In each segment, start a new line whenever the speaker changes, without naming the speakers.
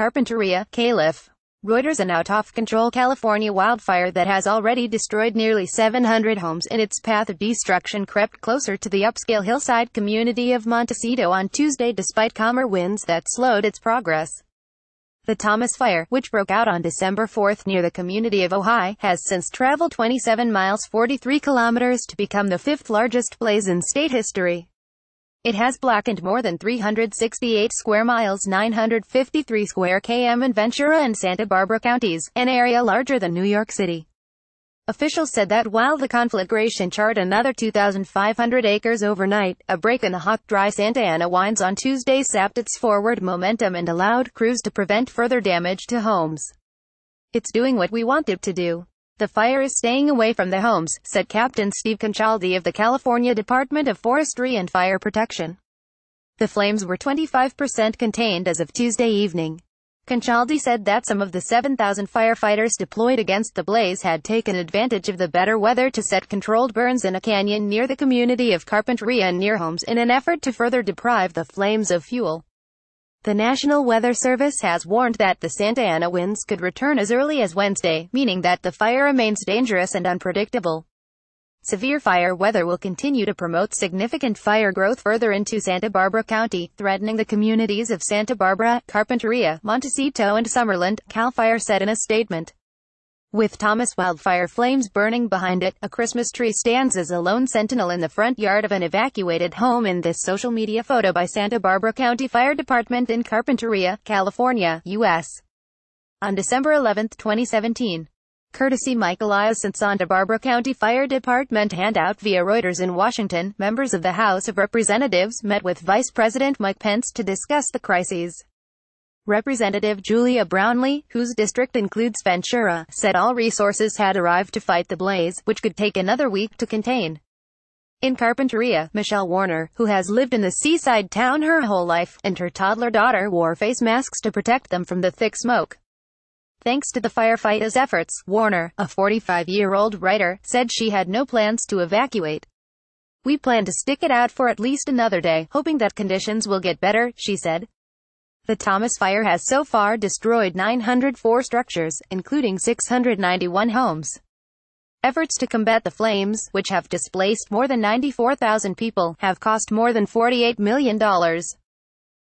Carpinteria, Calif. Reuters an out-of-control California wildfire that has already destroyed nearly 700 homes in its path of destruction crept closer to the upscale hillside community of Montecito on Tuesday despite calmer winds that slowed its progress. The Thomas Fire, which broke out on December 4 near the community of Ojai, has since traveled 27 miles 43 kilometers to become the fifth largest blaze in state history. It has blackened more than 368 square miles 953 square km in Ventura and Santa Barbara counties, an area larger than New York City. Officials said that while the conflagration charred another 2,500 acres overnight, a break in the hot, dry Santa Ana winds on Tuesday sapped its forward momentum and allowed crews to prevent further damage to homes. It's doing what we want it to do. The fire is staying away from the homes, said Captain Steve Conchaldi of the California Department of Forestry and Fire Protection. The flames were 25% contained as of Tuesday evening. Conchaldi said that some of the 7,000 firefighters deployed against the blaze had taken advantage of the better weather to set controlled burns in a canyon near the community of Carpinteria and near homes in an effort to further deprive the flames of fuel. The National Weather Service has warned that the Santa Ana winds could return as early as Wednesday, meaning that the fire remains dangerous and unpredictable. Severe fire weather will continue to promote significant fire growth further into Santa Barbara County, threatening the communities of Santa Barbara, Carpinteria, Montecito and Summerland, CAL FIRE said in a statement. With Thomas Wildfire flames burning behind it, a Christmas tree stands as a lone sentinel in the front yard of an evacuated home in this social media photo by Santa Barbara County Fire Department in Carpinteria, California, U.S. On December 11, 2017. Courtesy Michael Ios and Santa Barbara County Fire Department handout via Reuters in Washington, members of the House of Representatives met with Vice President Mike Pence to discuss the crises. Representative Julia Brownlee, whose district includes Ventura, said all resources had arrived to fight the blaze, which could take another week to contain. In Carpinteria, Michelle Warner, who has lived in the seaside town her whole life, and her toddler daughter wore face masks to protect them from the thick smoke. Thanks to the firefighters' efforts, Warner, a 45-year-old writer, said she had no plans to evacuate. We plan to stick it out for at least another day, hoping that conditions will get better, she said. The Thomas Fire has so far destroyed 904 structures, including 691 homes. Efforts to combat the flames, which have displaced more than 94,000 people, have cost more than $48 million.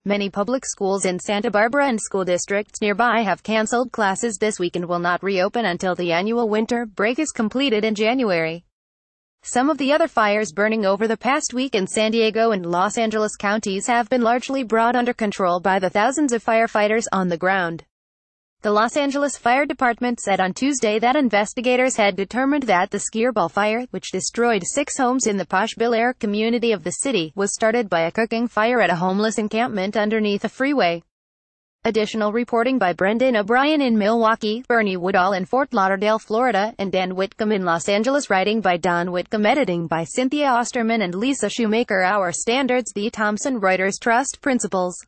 Many public schools in Santa Barbara and school districts nearby have canceled classes this week and will not reopen until the annual winter break is completed in January. Some of the other fires burning over the past week in San Diego and Los Angeles counties have been largely brought under control by the thousands of firefighters on the ground. The Los Angeles Fire Department said on Tuesday that investigators had determined that the Skierball Fire, which destroyed six homes in the Posh Bel Air community of the city, was started by a cooking fire at a homeless encampment underneath a freeway. Additional reporting by Brendan O'Brien in Milwaukee, Bernie Woodall in Fort Lauderdale, Florida, and Dan Whitcomb in Los Angeles. Writing by Don Whitcomb. Editing by Cynthia Osterman and Lisa Shoemaker. Our standards. The Thompson Reuters Trust Principles.